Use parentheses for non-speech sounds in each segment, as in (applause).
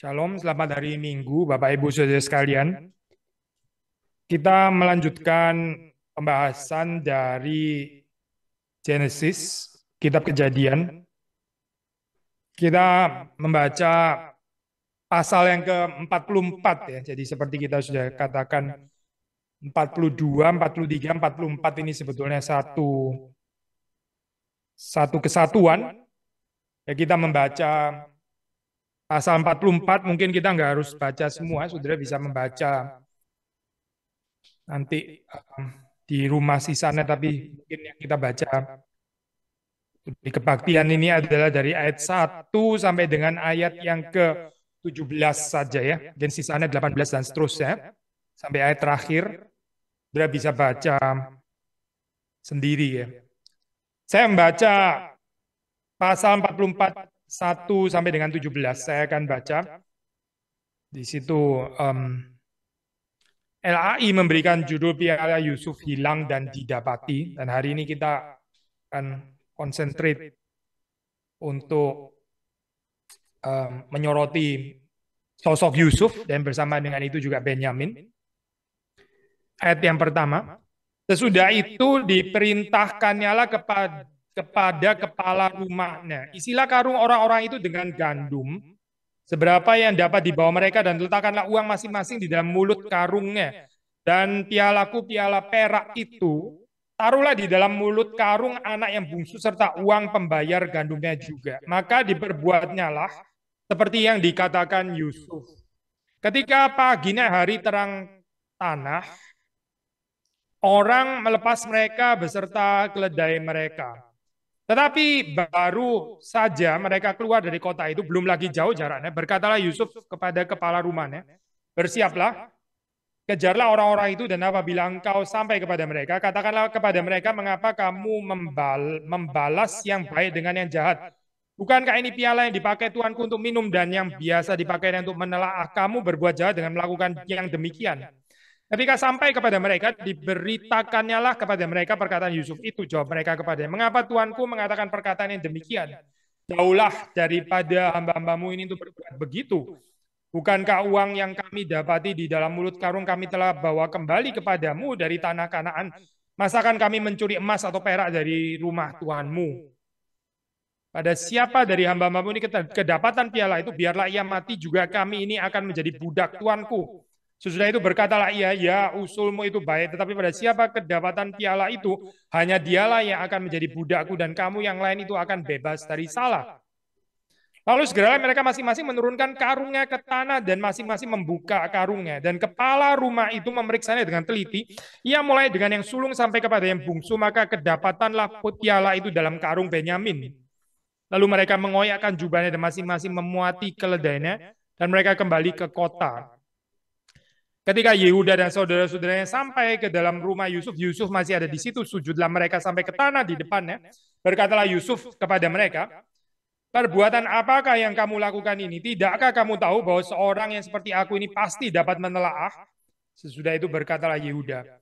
Shalom, selamat hari Minggu, Bapak Ibu Saudara sekalian. Kita melanjutkan pembahasan dari Genesis, kitab Kejadian. Kita membaca pasal yang ke-44 ya. Jadi seperti kita sudah katakan 42, 43, 44 ini sebetulnya satu satu kesatuan. Ya kita membaca Pasal 44 mungkin kita nggak harus baca semua, saudara bisa membaca nanti um, di rumah sisanya, tapi mungkin yang kita baca di kebaktian ini adalah dari ayat 1 sampai dengan ayat yang ke-17 saja ya, dan sisanya 18 dan seterusnya, sampai ayat terakhir, saudara bisa baca sendiri ya. Saya membaca pasal 44 1 sampai dengan 17 saya akan baca. Di situ um, LAI memberikan judul Piala Yusuf hilang dan didapati dan hari ini kita akan konsentrate untuk um, menyoroti sosok Yusuf dan bersama dengan itu juga Benyamin. Ayat yang pertama, sesudah itu lah kepada kepada kepala rumahnya. Isilah karung orang-orang itu dengan gandum, seberapa yang dapat dibawa mereka dan letakkanlah uang masing-masing di dalam mulut karungnya. Dan pialaku piala perak itu taruhlah di dalam mulut karung anak yang bungsu serta uang pembayar gandumnya juga. Maka diperbuatnyalah seperti yang dikatakan Yusuf. Ketika paginya hari terang tanah, orang melepas mereka beserta keledai mereka. Tetapi baru saja mereka keluar dari kota itu, belum lagi jauh jaraknya, berkatalah Yusuf kepada kepala rumahnya, bersiaplah, kejarlah orang-orang itu, dan apabila engkau sampai kepada mereka, katakanlah kepada mereka, mengapa kamu membal membalas yang baik dengan yang jahat. Bukankah ini piala yang dipakai Tuanku untuk minum dan yang biasa dipakai untuk menelaah kamu berbuat jahat dengan melakukan yang demikian? Ketika sampai kepada mereka, diberitakannya kepada mereka perkataan Yusuf itu. Jawab mereka kepada mengapa Tuanku mengatakan perkataan yang demikian? Jauhlah daripada hamba-hambamu ini untuk berbuat begitu. Bukankah uang yang kami dapati di dalam mulut karung kami telah bawa kembali kepadamu dari tanah kanaan? Masakan kami mencuri emas atau perak dari rumah Tuhanmu? Pada siapa dari hamba-hambamu ini kedapatan piala itu, biarlah ia mati juga kami ini akan menjadi budak Tuanku Sesudah itu berkatalah ia, ya, ya usulmu itu baik, tetapi pada siapa kedapatan piala itu, hanya dialah yang akan menjadi budakku dan kamu yang lain itu akan bebas dari salah. Lalu segeralah mereka masing-masing menurunkan karungnya ke tanah dan masing-masing membuka karungnya. Dan kepala rumah itu memeriksanya dengan teliti. Ia mulai dengan yang sulung sampai kepada yang bungsu, maka kedapatanlah piala itu dalam karung Benyamin. Lalu mereka mengoyakkan jubahnya dan masing-masing memuati keledainya, dan mereka kembali ke kota. Ketika Yehuda dan saudara-saudaranya sampai ke dalam rumah Yusuf, Yusuf masih ada di situ, sujudlah mereka sampai ke tanah di depannya. Berkatalah Yusuf kepada mereka, Perbuatan apakah yang kamu lakukan ini? Tidakkah kamu tahu bahwa seorang yang seperti aku ini pasti dapat menelaah? Sesudah itu berkatalah Yehuda,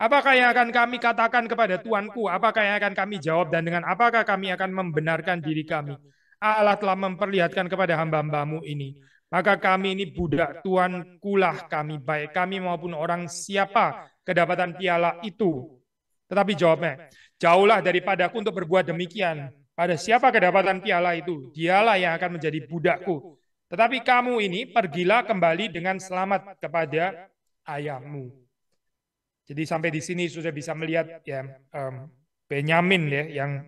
Apakah yang akan kami katakan kepada Tuanku? Apakah yang akan kami jawab? Dan dengan apakah kami akan membenarkan diri kami? Allah telah memperlihatkan kepada hamba-hambamu ini maka kami ini budak Tuhan, kulah kami baik kami maupun orang siapa kedapatan piala itu. Tetapi jawabnya, jauhlah daripadaku untuk berbuat demikian. Pada siapa kedapatan piala itu, dialah yang akan menjadi budakku. Tetapi kamu ini pergilah kembali dengan selamat kepada ayahmu. Jadi sampai di sini sudah bisa melihat ya um, Benyamin ya yang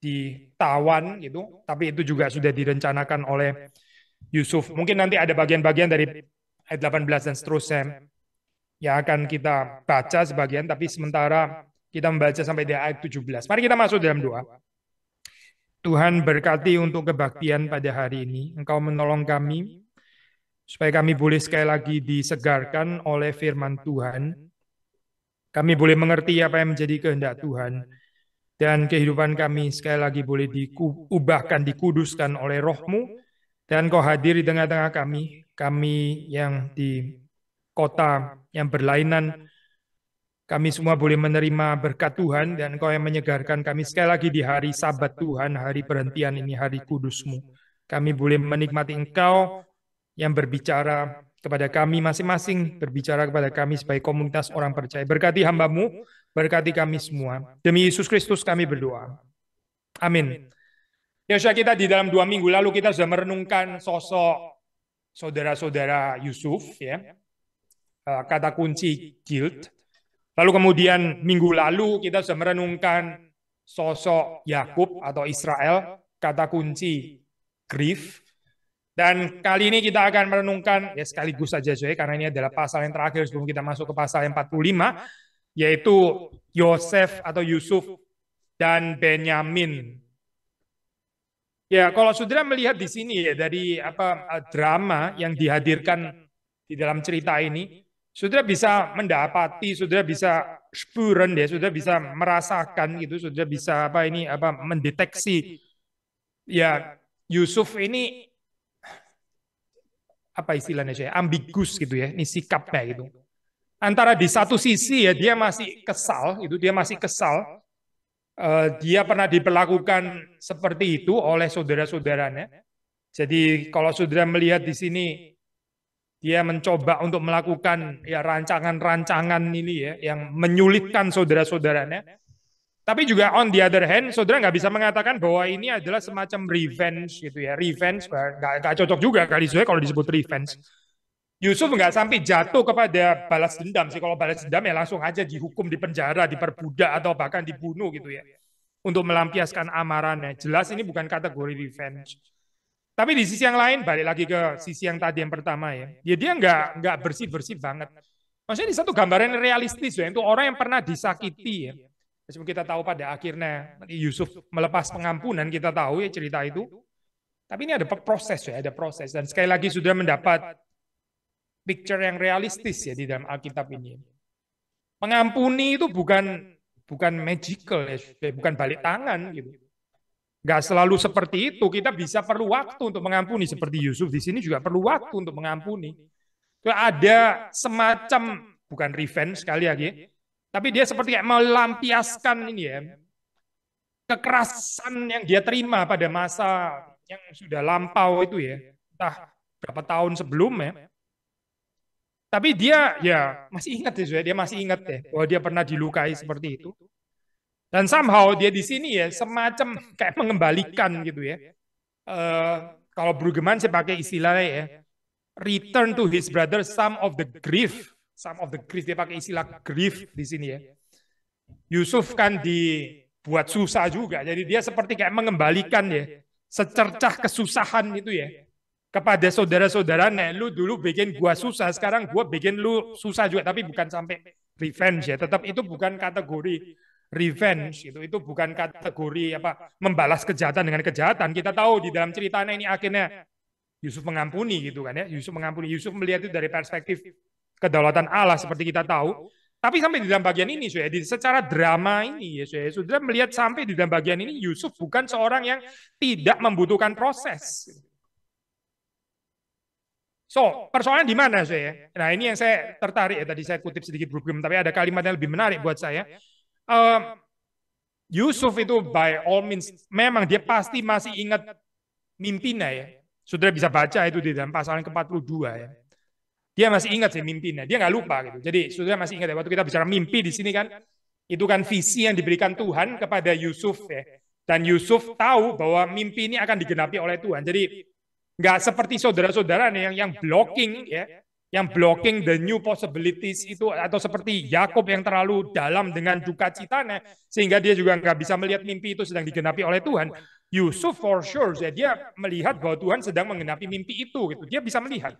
ditawan gitu, tapi itu juga sudah direncanakan oleh Yusuf. Mungkin nanti ada bagian-bagian dari ayat 18 dan seterusnya yang akan kita baca sebagian, tapi sementara kita membaca sampai di ayat 17. Mari kita masuk dalam doa. Tuhan berkati untuk kebaktian pada hari ini. Engkau menolong kami supaya kami boleh sekali lagi disegarkan oleh firman Tuhan. Kami boleh mengerti apa yang menjadi kehendak Tuhan. Dan kehidupan kami sekali lagi boleh diubahkan, dikuduskan oleh rohmu dan kau hadir di tengah-tengah kami, kami yang di kota yang berlainan, kami semua boleh menerima berkat Tuhan dan kau yang menyegarkan kami sekali lagi di hari sabat Tuhan, hari perhentian ini, hari kudusmu. Kami boleh menikmati engkau yang berbicara kepada kami masing-masing, berbicara kepada kami sebagai komunitas orang percaya. Berkati hambamu, berkati kami semua. Demi Yesus Kristus kami berdoa. Amin. Ya sudah kita di dalam dua minggu lalu kita sudah merenungkan sosok saudara-saudara Yusuf ya eh, kata kunci guilt. Lalu kemudian minggu lalu kita sudah merenungkan sosok Yakub atau Israel kata kunci grief. Dan kali ini kita akan merenungkan ya sekaligus saja Joy karena ini adalah pasal yang terakhir sebelum kita masuk ke pasal yang 45 yaitu Yosef atau Yusuf dan Benyamin Ya, kalau saudara melihat di sini ya dari apa eh, drama yang dihadirkan di dalam cerita ini, saudara bisa mendapati, saudara bisa spuren ya, saudara bisa merasakan gitu, saudara bisa apa ini apa mendeteksi ya Yusuf ini apa istilahnya saya ambigus gitu ya, ini sikapnya gitu. Antara di satu sisi ya dia masih kesal, itu dia masih kesal, Eh, dia pernah diperlakukan seperti itu oleh saudara-saudaranya. Jadi kalau saudara melihat di sini dia mencoba untuk melakukan ya rancangan-rancangan ini ya yang menyulitkan saudara-saudaranya. Tapi juga on the other hand, saudara nggak bisa mengatakan bahwa ini adalah semacam revenge gitu ya. Revenge nggak cocok juga kali sebenarnya kalau disebut revenge. Yusuf nggak sampai jatuh kepada balas dendam sih. Kalau balas dendam ya langsung aja dihukum, dipenjara, diperbudak, atau bahkan dibunuh gitu ya. Untuk melampiaskan amarannya. Jelas ini bukan kategori revenge. Tapi di sisi yang lain, balik lagi ke sisi yang tadi yang pertama ya. Ya dia nggak nggak bersih-bersih banget. Maksudnya di satu gambaran realistis ya. Itu orang yang pernah disakiti ya. Meskipun kita tahu pada akhirnya Yusuf melepas pengampunan, kita tahu ya cerita itu. Tapi ini ada proses ya, ada proses. Dan sekali lagi sudah mendapat picture yang realistis ya di dalam Alkitab ini. Mengampuni itu bukan bukan magical ya, eh, bukan balik tangan gitu. Gak selalu seperti itu. Kita bisa perlu waktu untuk mengampuni seperti Yusuf di sini juga perlu waktu untuk mengampuni. Itu ada semacam bukan revenge sekali lagi, ya, tapi dia seperti kayak melampiaskan ini ya kekerasan yang dia terima pada masa yang sudah lampau itu ya, entah berapa tahun sebelumnya. Tapi dia ya masih ingat ya, dia masih ingat ya bahwa dia pernah dilukai seperti itu. Dan somehow dia di sini ya, ya semacam kayak mengembalikan gitu ya. Uh, kalau Brugeman saya pakai istilahnya ya, return to his brother some of the grief, some of the grief dia pakai istilah grief di sini ya. ya. Yusuf kan, kan dibuat susah juga, jadi dia seperti kayak mengembalikan ya, secercah kesusahan itu ya gitu kepada saudara-saudaranya, lu dulu bikin gua susah, sekarang gua bikin lu susah juga, tapi bukan sampai revenge ya. Tetap itu bukan kategori revenge Itu, Itu bukan kategori apa membalas kejahatan dengan kejahatan. Kita tahu di dalam ceritanya ini akhirnya Yusuf mengampuni gitu kan ya. Yusuf mengampuni. Yusuf melihat itu dari perspektif kedaulatan Allah seperti kita tahu. Tapi sampai di dalam bagian ini, Yesus, secara drama ini, ya sudah melihat sampai di dalam bagian ini, Yusuf bukan seorang yang tidak membutuhkan proses. So, persoalan di mana, saya? Nah, ini yang saya tertarik ya. Tadi saya kutip sedikit problem, tapi ada kalimat yang lebih menarik buat saya. Um, Yusuf itu by all means, memang dia pasti masih ingat mimpinya ya. Saudara bisa baca itu di dalam pasal yang ke-42 ya. Dia masih ingat sih mimpinya, dia nggak lupa gitu. Jadi saudara masih ingat ya, waktu kita bicara mimpi di sini kan, itu kan visi yang diberikan Tuhan kepada Yusuf ya. Dan Yusuf tahu bahwa mimpi ini akan digenapi oleh Tuhan. Jadi nggak seperti saudara-saudara nih yang yang blocking ya, yang blocking the new possibilities itu atau seperti Yakub yang terlalu dalam dengan duka citanya sehingga dia juga nggak bisa melihat mimpi itu sedang digenapi oleh Tuhan. Yusuf for sure ya, dia melihat bahwa Tuhan sedang menggenapi mimpi itu gitu. Dia bisa melihat.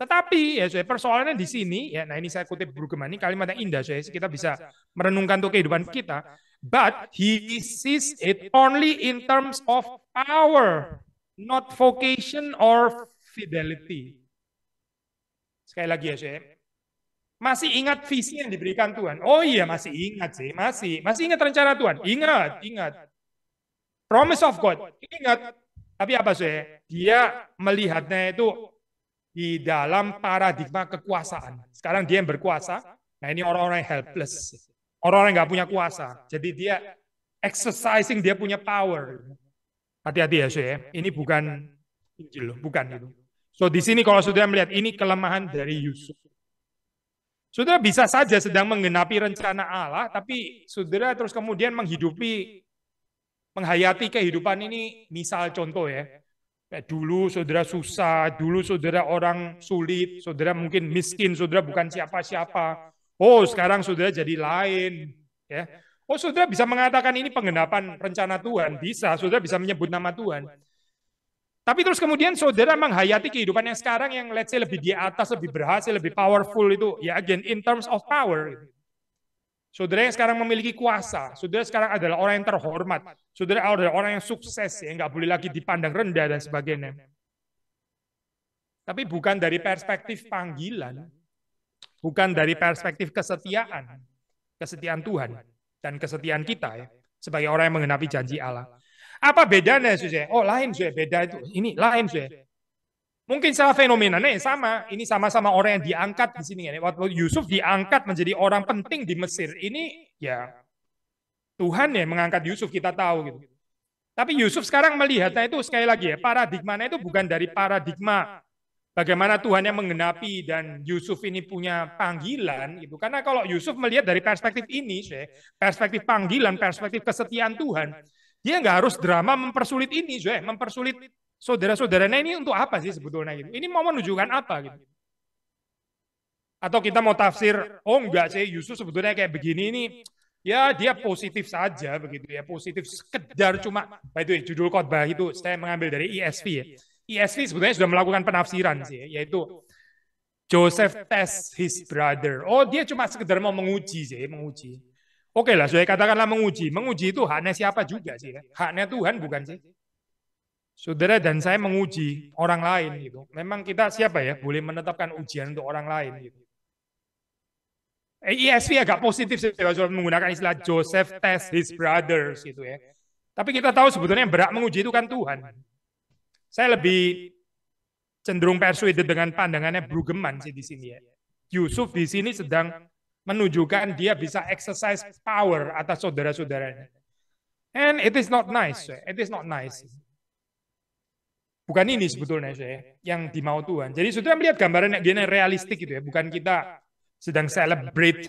Tetapi ya saya persoalannya di sini ya nah ini saya kutip Brueggemann ini kalimat yang indah saya kita bisa merenungkan untuk kehidupan kita but he sees it only in terms of power not vocation or fidelity. Sekali lagi ya, Syekh. Masih ingat visi yang diberikan Tuhan? Oh iya, masih ingat sih, masih. Masih ingat rencana Tuhan? Ingat, ingat. Promise of God, ingat. Tapi apa sih? Dia melihatnya itu di dalam paradigma kekuasaan. Sekarang dia yang berkuasa, nah ini orang-orang yang helpless. Orang-orang yang nggak punya kuasa. Jadi dia exercising, dia punya power. Hati-hati ya, Syekh. Ya. Ini bukan Injil, bukan itu. So di sini kalau sudah melihat ini kelemahan dari Yusuf. Saudara bisa saja sedang menggenapi rencana Allah, tapi saudara terus kemudian menghidupi, menghayati kehidupan ini, misal contoh ya, kayak dulu saudara susah, dulu saudara orang sulit, saudara mungkin miskin, saudara bukan siapa-siapa. Oh, sekarang saudara jadi lain, ya. Oh, saudara bisa mengatakan ini penggenapan rencana Tuhan. Bisa, saudara bisa menyebut nama Tuhan. Tapi terus kemudian saudara menghayati kehidupan yang sekarang yang let's say lebih di atas, lebih berhasil, lebih powerful itu. Ya again, in terms of power. Saudara yang sekarang memiliki kuasa, saudara sekarang adalah orang yang terhormat, saudara adalah orang yang sukses, yang nggak boleh lagi dipandang rendah dan sebagainya. Tapi bukan dari perspektif panggilan, bukan dari perspektif kesetiaan, kesetiaan Tuhan dan kesetiaan kita ya sebagai orang yang mengenapi janji Allah. Apa bedanya Suze? Oh lain Suze, beda itu. Ini lain Suze. Mungkin salah fenomena nih sama. Ini sama-sama orang yang diangkat di sini. ya. Waktu Yusuf diangkat menjadi orang penting di Mesir. Ini ya Tuhan ya mengangkat Yusuf kita tahu gitu. Tapi Yusuf sekarang melihatnya itu sekali lagi ya paradigmanya itu bukan dari paradigma bagaimana Tuhan yang menggenapi dan Yusuf ini punya panggilan itu karena kalau Yusuf melihat dari perspektif ini perspektif panggilan perspektif kesetiaan Tuhan dia nggak harus drama mempersulit ini mempersulit saudara-saudaranya ini untuk apa sih sebetulnya gitu ini mau menunjukkan apa gitu atau kita mau tafsir oh enggak sih Yusuf sebetulnya kayak begini ini ya dia positif saja begitu ya positif sekedar cuma by the way judul khotbah itu saya mengambil dari ISP e ya ESV sebetulnya sudah melakukan penafsiran sih, yaitu Joseph test his brother. Oh, dia cuma sekedar mau menguji sih, menguji. Oke lah, saya katakanlah menguji. Menguji itu haknya siapa juga sih? Ya? Haknya Tuhan bukan sih? Saudara dan saya menguji orang lain gitu. Memang kita siapa ya? Boleh menetapkan ujian untuk orang lain gitu. ESV eh, e agak positif sih, menggunakan istilah Joseph test his brothers gitu ya. Tapi kita tahu sebetulnya yang berat menguji itu kan Tuhan. Saya lebih cenderung persuaded dengan pandangannya brugeman sih di sini ya. Yusuf di sini sedang menunjukkan dia bisa exercise power atas saudara-saudaranya. And it is not nice. It is not nice. Bukan ini sebetulnya saya yang dimau Tuhan. Jadi sudah melihat gambaran yang realistik gitu ya. Bukan kita sedang celebrate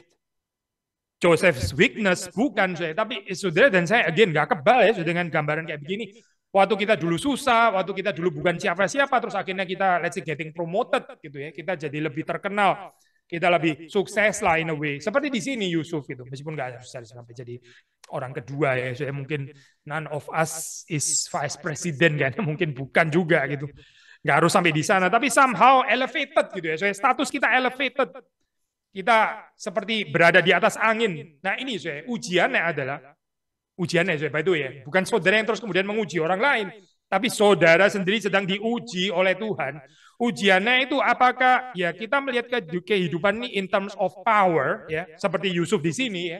Joseph's weakness bukan saya, tapi saudara dan saya again gak kebal ya dengan gambaran kayak begini. Waktu kita dulu susah, waktu kita dulu bukan siapa-siapa, terus akhirnya kita let's say getting promoted gitu ya. Kita jadi lebih terkenal, kita lebih sukses lah in a way. Seperti di sini Yusuf itu, meskipun nggak harus sampai jadi orang kedua ya. Saya mungkin none of us is vice president kan, mungkin bukan juga gitu. Nggak harus sampai di sana, tapi somehow elevated gitu ya. ya status kita elevated. Kita seperti berada di atas angin. Nah ini ya, ujiannya adalah ujiannya sebagai itu ya. Bukan saudara yang terus kemudian menguji orang lain. Tapi saudara sendiri sedang diuji oleh Tuhan. Ujiannya itu apakah ya kita melihat kehidupan ini in terms of power ya seperti Yusuf di sini ya.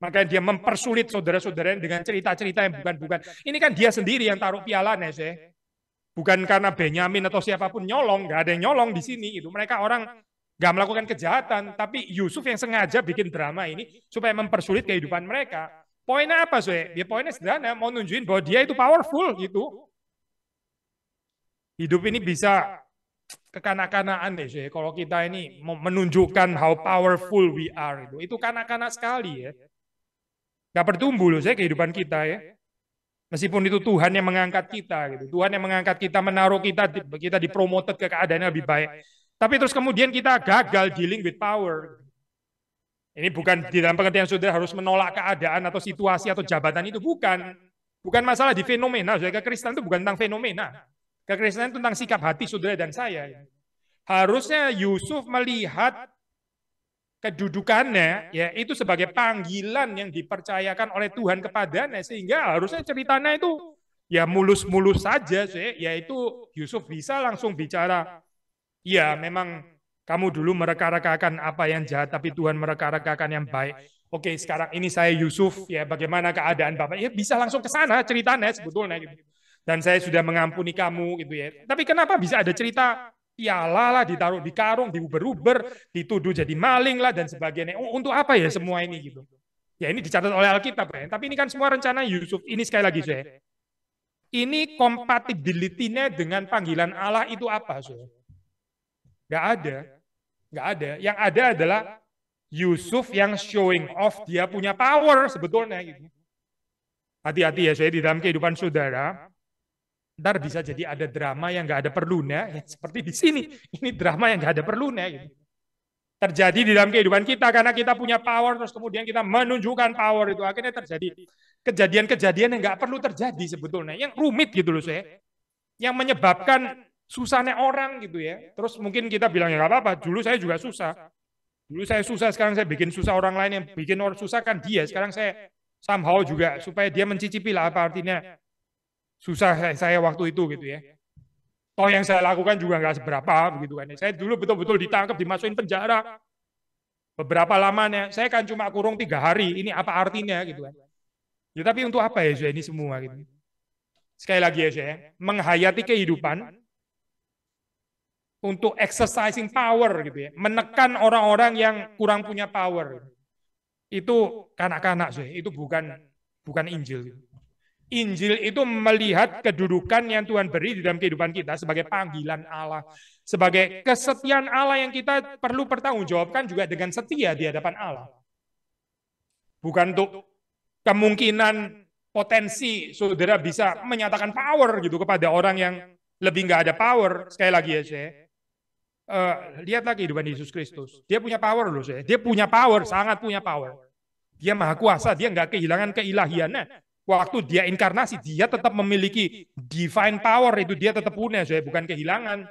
Maka dia mempersulit saudara saudara dengan cerita-cerita yang bukan-bukan. Ini kan dia sendiri yang taruh piala ya. Bukan karena Benyamin atau siapapun nyolong, nggak ada yang nyolong di sini. Itu mereka orang nggak melakukan kejahatan, tapi Yusuf yang sengaja bikin drama ini supaya mempersulit kehidupan mereka. Poinnya apa, Zoe? Dia ya, poinnya sederhana, mau nunjukin bahwa dia itu powerful gitu. Hidup ini bisa kekanak kanakan deh, Zoe. Kalau kita ini menunjukkan how powerful we are, itu, itu kanak-kanak sekali ya. Gak bertumbuh loh, saya kehidupan kita ya. Meskipun itu Tuhan yang mengangkat kita, gitu. Tuhan yang mengangkat kita, menaruh kita, kita dipromoted ke keadaan yang lebih baik. Tapi terus kemudian kita gagal dealing with power. Ini bukan kan di dalam pengertian saudara harus menolak keadaan atau situasi atau jabatan itu bukan. Bukan masalah di fenomena. Saudara kekristenan itu bukan tentang fenomena. Kekristenan itu tentang sikap hati saudara dan saya. Harusnya Yusuf melihat kedudukannya ya itu sebagai panggilan yang dipercayakan oleh Tuhan kepadanya sehingga harusnya ceritanya itu ya mulus-mulus saja sih yaitu Yusuf bisa langsung bicara ya memang kamu dulu mereka-rekakan apa yang jahat, tapi Tuhan mereka-rekakan yang baik. Oke, sekarang ini saya Yusuf, ya bagaimana keadaan Bapak? Ya bisa langsung ke sana ceritanya sebetulnya. Gitu. Dan saya sudah mengampuni kamu gitu ya. Tapi kenapa bisa ada cerita piala lah ditaruh di karung, diuber-uber, dituduh jadi maling lah dan sebagainya. Oh, untuk apa ya semua ini gitu? Ya ini dicatat oleh Alkitab ya. Tapi ini kan semua rencana Yusuf. Ini sekali lagi saya. Ini kompatibilitinya dengan panggilan Allah itu apa? so? Nggak ada. Nggak ada. Yang ada adalah Yusuf yang showing off dia punya power sebetulnya. Gitu. Hati-hati ya saya di dalam kehidupan saudara. Ntar bisa jadi ada drama yang nggak ada perlunya. Ya, seperti di sini. Ini drama yang nggak ada perlunya. Gitu. Terjadi di dalam kehidupan kita karena kita punya power terus kemudian kita menunjukkan power itu. Akhirnya terjadi kejadian-kejadian yang nggak perlu terjadi sebetulnya. Yang rumit gitu loh saya. Yang menyebabkan susahnya orang gitu ya. Terus mungkin kita bilang ya nggak apa-apa, dulu saya juga susah. Dulu saya susah, sekarang saya bikin susah orang lain yang bikin orang susah kan dia. Sekarang saya somehow juga supaya dia mencicipi lah apa artinya susah saya waktu itu gitu ya. Toh yang saya lakukan juga nggak seberapa begitu kan. Ya. Saya dulu betul-betul ditangkap, dimasukin penjara. Beberapa lamanya, saya kan cuma kurung tiga hari, ini apa artinya gitu kan. Ya, tapi untuk apa ya ini semua gitu. Sekali lagi ya saya, menghayati kehidupan untuk exercising power gitu ya, menekan orang-orang yang kurang punya power. Itu kanak-kanak sih, itu bukan bukan Injil. Injil itu melihat kedudukan yang Tuhan beri di dalam kehidupan kita sebagai panggilan Allah, sebagai kesetiaan Allah yang kita perlu pertanggungjawabkan juga dengan setia di hadapan Allah. Bukan untuk kemungkinan potensi saudara bisa menyatakan power gitu kepada orang yang lebih nggak ada power. Sekali lagi ya saya, uh, lihat lagi kehidupan Yesus Kristus. Dia punya power loh, saya. Dia punya power, sangat punya power. Dia maha kuasa, dia nggak kehilangan keilahiannya. Waktu dia inkarnasi, dia tetap memiliki divine power itu dia tetap punya, saya bukan kehilangan.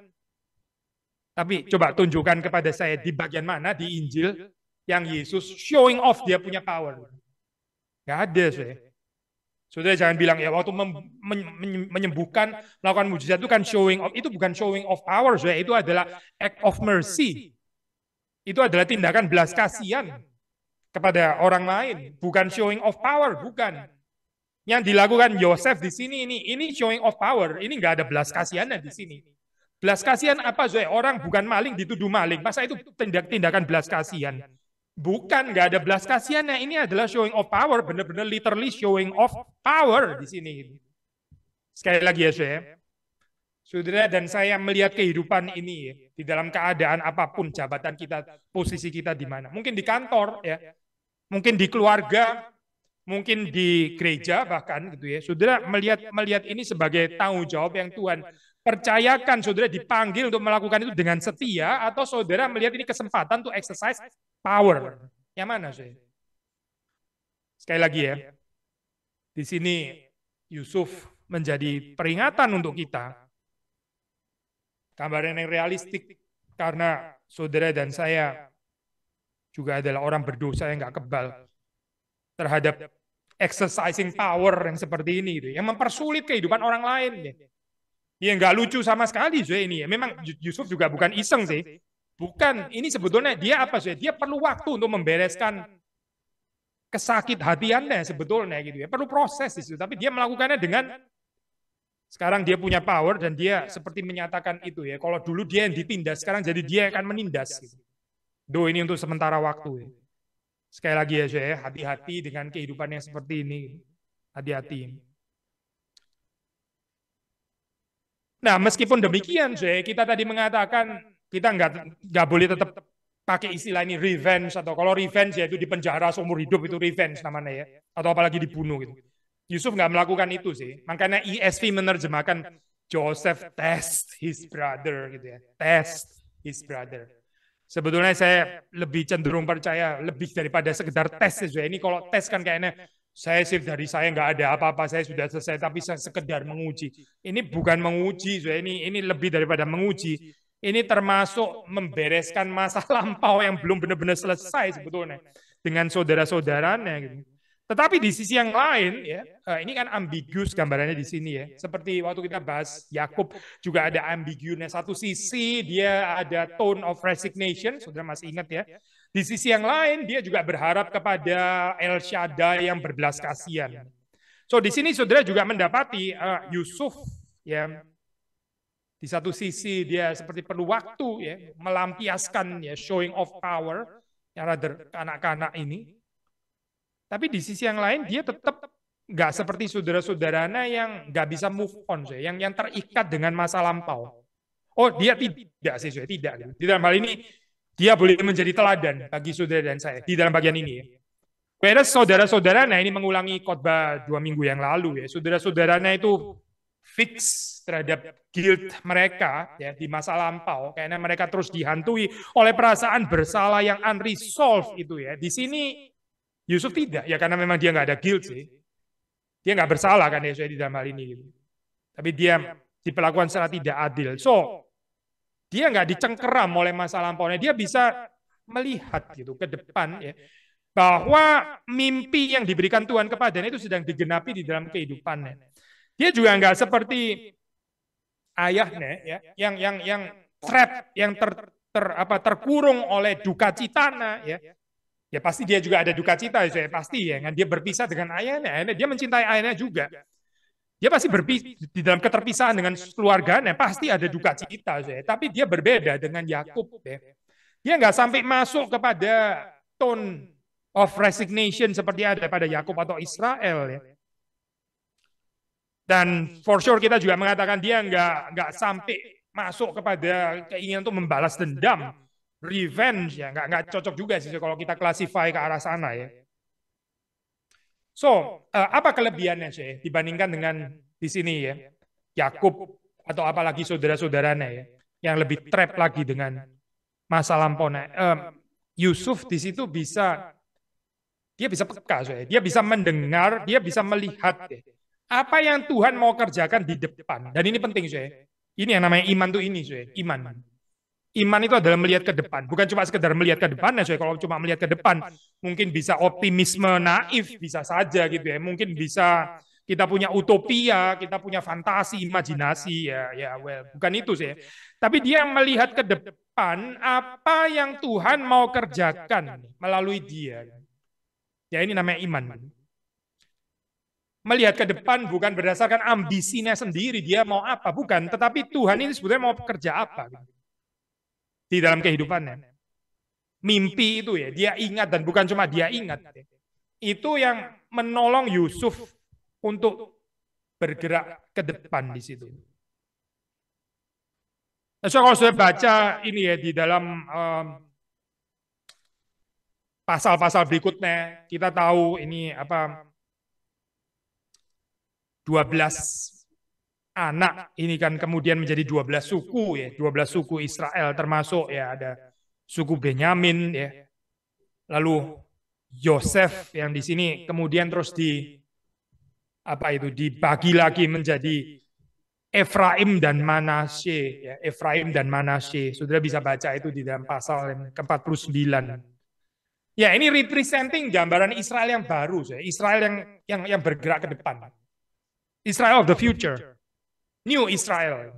Tapi coba tunjukkan kepada saya di bagian mana di Injil yang Yesus showing off dia punya power. Gak ada, saya. Saudara jangan bilang ya waktu menyembuhkan melakukan mujizat itu kan showing off, itu bukan showing of power, saudara. itu adalah act of mercy. Itu adalah tindakan belas kasihan kepada orang lain, bukan showing of power, bukan. Yang dilakukan Yosef di sini ini ini showing of power, ini nggak ada belas kasihannya di sini. Belas kasihan apa, saudara? Orang bukan maling dituduh maling, masa itu tindak tindakan belas kasihan? Bukan, nggak ada belas kasihannya. Ini adalah showing of power, benar-benar literally showing of power di sini. Sekali lagi ya, saya. Saudara dan saya melihat kehidupan ini ya, di dalam keadaan apapun jabatan kita, posisi kita di mana. Mungkin di kantor ya, mungkin di keluarga, mungkin di gereja bahkan gitu ya. Saudara melihat melihat ini sebagai tanggung jawab yang Tuhan percayakan saudara dipanggil untuk melakukan itu dengan setia atau saudara melihat ini kesempatan untuk exercise power. Yang mana saudara? Sekali lagi ya, di sini Yusuf menjadi peringatan untuk kita. Gambaran yang realistik karena saudara dan saya juga adalah orang berdosa yang nggak kebal terhadap exercising power yang seperti ini gitu, ya. yang mempersulit kehidupan orang lain. Gitu. Ya nggak lucu sama sekali Zoe ini. Ya. Memang Yusuf juga bukan iseng sih. Bukan, ini sebetulnya dia apa zoe? Dia perlu waktu untuk membereskan kesakit hatiannya sebetulnya gitu ya. Perlu proses di situ, tapi dia melakukannya dengan sekarang dia punya power dan dia seperti menyatakan itu ya. Kalau dulu dia yang ditindas, sekarang jadi dia yang akan menindas. Gitu. Do ini untuk sementara waktu. Ya. Sekali lagi ya, zoe. hati-hati dengan kehidupan yang seperti ini. Hati-hati. Nah, meskipun demikian, Jay, kita tadi mengatakan kita nggak nggak boleh tetap pakai istilah ini revenge atau kalau revenge yaitu di penjara seumur hidup itu revenge namanya ya atau apalagi dibunuh gitu. Yusuf nggak melakukan itu sih. Makanya ESV menerjemahkan Joseph test his brother gitu ya. Test his brother. Sebetulnya saya lebih cenderung percaya lebih daripada sekedar tes ya. Ini kalau tes kan kayaknya saya sih dari saya nggak ada apa-apa, saya sudah selesai, tapi saya sekedar menguji. Ini bukan menguji, ini ini lebih daripada menguji. Ini termasuk membereskan masa (laughs) lampau yang belum benar-benar selesai sebetulnya dengan saudara-saudaranya. Gitu. Tetapi di sisi yang lain, ya, eh, ini kan ambigus gambarannya di sini ya. Seperti waktu kita bahas Yakub juga ada ambigunya. Satu sisi dia ada tone of resignation, saudara masih ingat ya. Di sisi yang lain, dia juga berharap kepada El Shaddai yang berbelas kasihan. So di sini saudara juga mendapati uh, Yusuf ya di satu sisi dia seperti perlu waktu ya melampiaskan ya showing of power ya rather anak-anak ini. Tapi di sisi yang lain dia tetap nggak seperti saudara-saudaranya yang nggak bisa move on, yang yang terikat dengan masa lampau. Oh dia tidak sih, tidak. Di dalam hal ini dia boleh menjadi teladan bagi saudara dan saya di dalam bagian ini. Ya. saudara-saudara, nah ini mengulangi khotbah dua minggu yang lalu ya. Saudara-saudaranya itu fix terhadap guilt mereka ya di masa lampau karena mereka terus dihantui oleh perasaan bersalah yang unresolved itu ya di sini Yusuf tidak ya karena memang dia nggak ada guilt sih dia nggak bersalah kan ya di dalam hal ini gitu tapi dia diperlakukan secara tidak adil so dia nggak dicengkeram oleh masa lampaunya. Dia bisa melihat gitu ke depan ya bahwa mimpi yang diberikan Tuhan kepadanya itu sedang digenapi di dalam kehidupannya. Dia juga nggak seperti ayahnya ya yang yang yang trap yang ter, ter apa terkurung oleh duka cita, ya. Ya pasti dia juga ada duka cita, saya pasti ya kan. Dia berpisah dengan ayahnya dia mencintai ayahnya juga. Dia pasti berpi, di dalam keterpisahan dengan keluarganya pasti ada duka cita, ya. tapi dia berbeda dengan Yakub. Ya. Dia nggak sampai masuk kepada tone of resignation seperti ada pada Yakub atau Israel. Ya. Dan for sure kita juga mengatakan dia nggak nggak sampai masuk kepada keinginan untuk membalas dendam, revenge ya nggak nggak cocok juga sih kalau kita klasifikasi ke arah sana ya. So, uh, apa kelebihannya sih dibandingkan dengan di sini ya? Yakub atau apalagi saudara-saudaranya ya, yang lebih trap lagi dengan masa lampaunya. Uh, Yusuf di situ bisa dia bisa peka, soalnya. dia bisa mendengar, dia bisa melihat ya. apa yang Tuhan mau kerjakan di depan. Dan ini penting, soalnya. Ini yang namanya iman tuh ini, soalnya. iman. Iman itu adalah melihat ke depan, bukan cuma sekedar melihat ke depan. Nah, kalau cuma melihat ke depan, mungkin bisa optimisme naif, bisa saja gitu ya. Mungkin bisa kita punya utopia, kita punya fantasi, imajinasi ya, ya well, bukan itu sih. Tapi dia melihat ke depan apa yang Tuhan mau kerjakan melalui dia. Ya ini namanya iman. Melihat ke depan bukan berdasarkan ambisinya sendiri, dia mau apa, bukan. Tetapi Tuhan ini sebetulnya mau kerja apa. Gitu di dalam kehidupannya. Mimpi itu ya, dia ingat dan bukan cuma dia ingat. Ya. Itu yang menolong Yusuf untuk bergerak ke depan di situ. Nah, so, kalau saya baca ini ya di dalam pasal ehm, pasal-pasal berikutnya kita tahu ini apa 12 anak ini kan kemudian menjadi 12 suku ya, 12 suku Israel termasuk ya ada suku Benyamin ya. Lalu Yosef yang di sini kemudian terus di apa itu dibagi lagi menjadi Efraim dan Manasye ya, Efraim dan Manasye. Saudara bisa baca itu di dalam pasal yang ke-49. Ya, ini representing gambaran Israel yang baru, ya. Israel yang yang yang bergerak ke depan. Israel of the future. New Israel.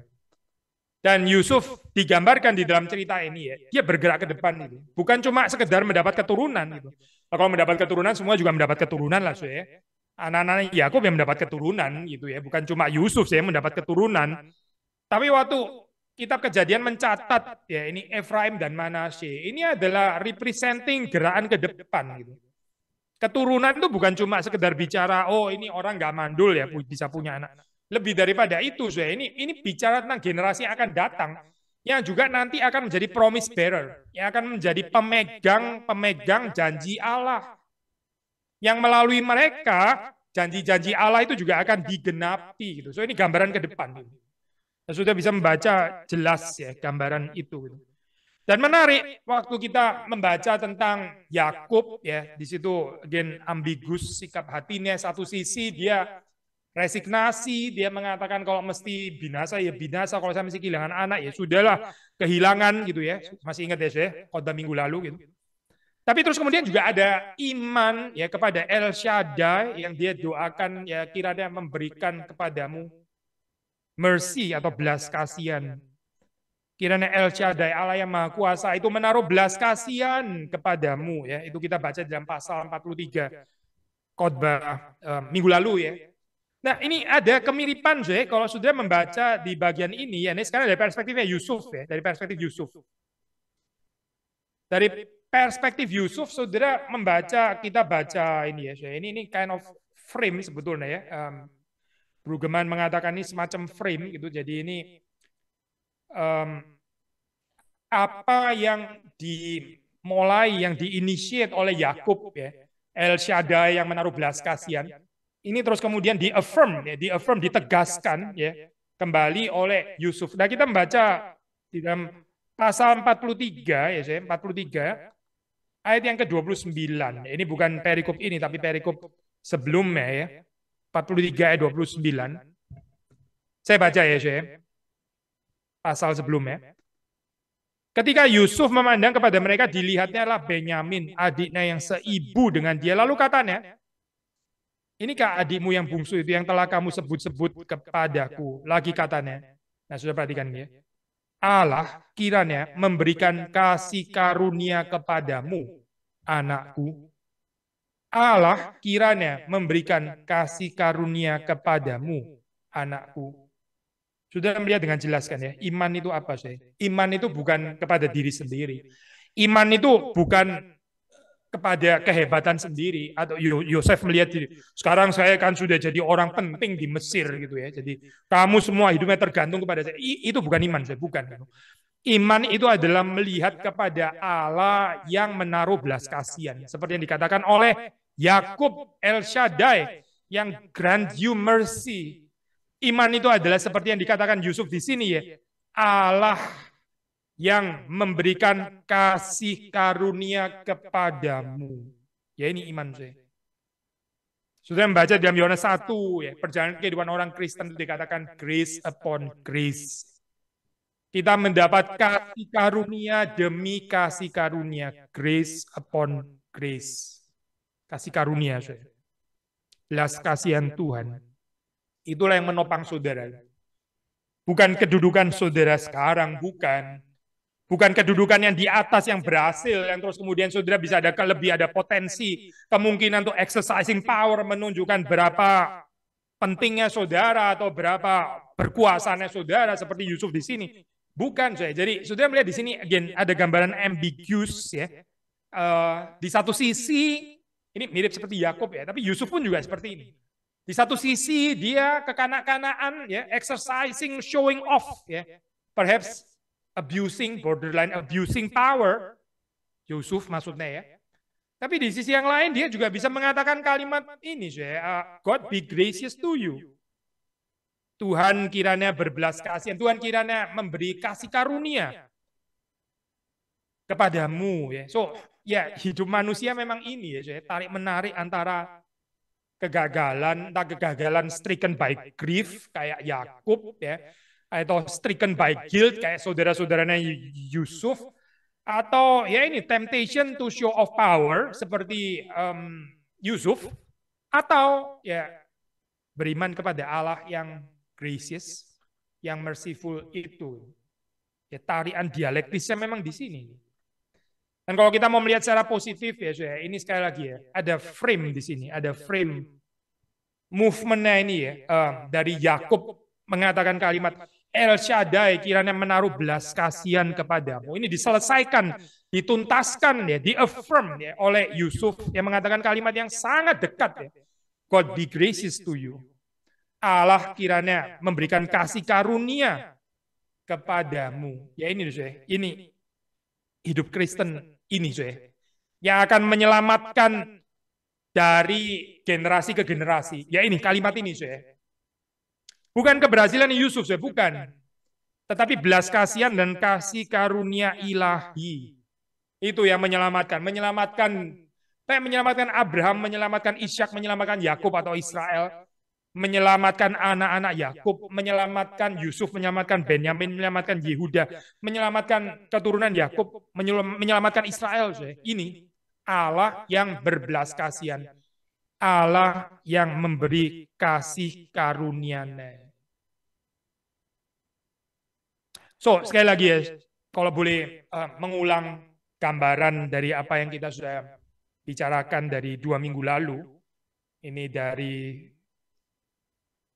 Dan Yusuf digambarkan di dalam cerita ini ya, dia bergerak ke depan ini, Bukan cuma sekedar mendapat keturunan gitu. Nah, kalau mendapat keturunan semua juga mendapat keturunan lah ya. Anak-anak Yakub yang mendapat keturunan gitu ya, bukan cuma Yusuf sih yang mendapat keturunan. Tapi waktu kitab kejadian mencatat ya ini Efraim dan Manasye. Ini adalah representing gerakan ke depan gitu. Keturunan itu bukan cuma sekedar bicara, oh ini orang nggak mandul ya bisa punya anak. Lebih daripada itu, saya ini ini bicara tentang generasi yang akan datang yang juga nanti akan menjadi promise bearer, yang akan menjadi pemegang-pemegang janji Allah. Yang melalui mereka janji-janji Allah itu juga akan digenapi gitu. So ini gambaran ke depan. Gitu. Nah, sudah bisa membaca jelas ya gambaran itu. Gitu. Dan menarik waktu kita membaca tentang Yakub ya di situ again ambigus sikap hatinya satu sisi dia resignasi, dia mengatakan kalau mesti binasa ya binasa, kalau saya mesti kehilangan anak ya sudahlah, kehilangan gitu ya. Masih ingat ya saya, khotbah minggu lalu gitu. Tapi terus kemudian juga ada iman ya kepada El Shaddai yang dia doakan ya kiranya memberikan kepadamu mercy atau belas kasihan. Kiranya El Shaddai Allah yang Maha Kuasa itu menaruh belas kasihan kepadamu ya. Itu kita baca dalam pasal 43 khotbah eh, minggu lalu ya Nah ini ada kemiripan Zoe, kalau sudah membaca di bagian ini, ya ini sekarang dari perspektifnya Yusuf ya, dari perspektif Yusuf. Dari perspektif Yusuf, saudara membaca, kita baca ini ya, ini ini kind of frame sebetulnya ya. Um, Brugeman mengatakan ini semacam frame gitu, jadi ini um, apa yang dimulai, yang diinisiat oleh Yakub ya, El Shaddai yang menaruh belas kasihan, ini terus kemudian di affirm ya, di affirm ditegaskan ya kembali oleh Yusuf. Nah, kita membaca di dalam pasal 43 ya saya 43 ayat yang ke-29. Ya, ini bukan perikop ini tapi perikop sebelumnya ya. 43 ayat 29. Saya baca ya saya. Pasal sebelumnya. Ketika Yusuf memandang kepada mereka, dilihatnya lah Benyamin, adiknya yang seibu dengan dia. Lalu katanya, Inikah adikmu yang bungsu itu yang telah kamu sebut-sebut kepadaku? Lagi katanya. Nah, sudah perhatikan ya. Allah kiranya memberikan kasih karunia kepadamu, anakku. Allah kiranya memberikan kasih karunia kepadamu, anakku. Sudah melihat dengan jelas kan ya, iman itu apa sih? Iman itu bukan kepada diri sendiri. Iman itu bukan kepada kehebatan sendiri atau Yosef melihat diri. Sekarang saya kan sudah jadi orang penting di Mesir gitu ya. Jadi kamu semua hidupnya tergantung kepada saya. itu bukan iman, saya bukan. Iman itu adalah melihat kepada Allah yang menaruh belas kasihan. Seperti yang dikatakan oleh Yakub El Shaddai yang grant you mercy. Iman itu adalah seperti yang dikatakan Yusuf di sini ya. Allah yang memberikan kasih karunia kepadamu. Ya ini iman saya. Sudah membaca dalam Yohanes 1 ya, perjalanan kehidupan orang Kristen dikatakan grace upon grace. Kita mendapat kasih karunia demi kasih karunia, grace upon grace. Kasih karunia, saya. Belas kasihan Tuhan. Itulah yang menopang saudara. Bukan kedudukan saudara sekarang, bukan Bukan kedudukan yang di atas yang berhasil, yang terus kemudian saudara bisa ada lebih ada potensi, kemungkinan untuk exercising power menunjukkan berapa pentingnya saudara atau berapa berkuasanya saudara seperti Yusuf di sini. Bukan saya. Jadi saudara melihat di sini again ada gambaran ambiguous ya. Uh, di satu sisi ini mirip seperti Yakub ya, tapi Yusuf pun juga seperti ini. Di satu sisi dia kekanak kanakan ya, exercising, showing off ya. Perhaps abusing, borderline abusing power, Yusuf maksudnya ya. Tapi di sisi yang lain dia juga bisa mengatakan kalimat ini, ya. uh, God be gracious to you. Tuhan kiranya berbelas kasihan, Tuhan kiranya memberi kasih karunia kepadamu ya. So, ya hidup manusia memang ini ya, ya. tarik menarik antara kegagalan, entah kegagalan stricken by grief kayak Yakub ya, atau eh, stricken by guilt kayak saudara-saudaranya Yusuf atau ya ini temptation to show of power seperti um, Yusuf atau ya beriman kepada Allah yang gracious, yang merciful itu. Ya tarian dialektisnya memang di sini. Dan kalau kita mau melihat secara positif ya, saya ini sekali lagi ya, ada frame di sini, ada frame movementnya ini ya, um, dari Yakub mengatakan kalimat El Shaddai kiranya menaruh belas kasihan kepadamu. Ini diselesaikan, dituntaskan ya, diaffirm ya oleh Yusuf yang mengatakan kalimat yang sangat dekat ya. God be gracious to you. Allah kiranya memberikan kasih karunia kepadamu. Ya ini Zoe, ini hidup Kristen ini Zoe. Yang akan menyelamatkan dari generasi ke generasi. Ya ini kalimat ini Zoe. Bukan keberhasilan Yusuf, saya bukan. Tetapi belas kasihan dan kasih karunia ilahi. Itu yang menyelamatkan. Menyelamatkan kayak menyelamatkan Abraham, menyelamatkan Ishak, menyelamatkan Yakub atau Israel, menyelamatkan anak-anak Yakub, menyelamatkan Yusuf, menyelamatkan Benyamin, menyelamatkan Yehuda, menyelamatkan keturunan Yakub, menyelamatkan Israel. Ini Allah yang berbelas kasihan Allah yang memberi kasih karunia So, sekali lagi ya, kalau boleh uh, mengulang gambaran dari apa yang kita sudah bicarakan dari dua minggu lalu, ini dari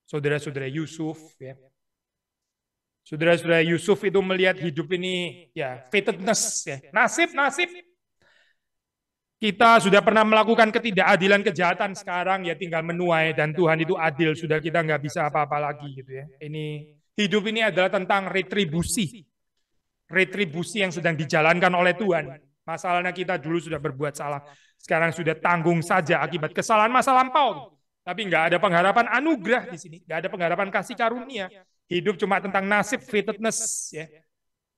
saudara-saudara Yusuf. Ya. Saudara-saudara Yusuf itu melihat hidup ini ya fatedness, ya. nasib, nasib. Kita sudah pernah melakukan ketidakadilan kejahatan sekarang ya tinggal menuai dan Tuhan itu adil sudah kita nggak bisa apa-apa lagi gitu ya. Ini hidup ini adalah tentang retribusi. Retribusi yang sedang dijalankan oleh Tuhan. Masalahnya kita dulu sudah berbuat salah. Sekarang sudah tanggung saja akibat kesalahan masa lampau. Tapi nggak ada pengharapan anugerah di sini. Nggak ada pengharapan kasih karunia. Hidup cuma tentang nasib, fitness. Ya.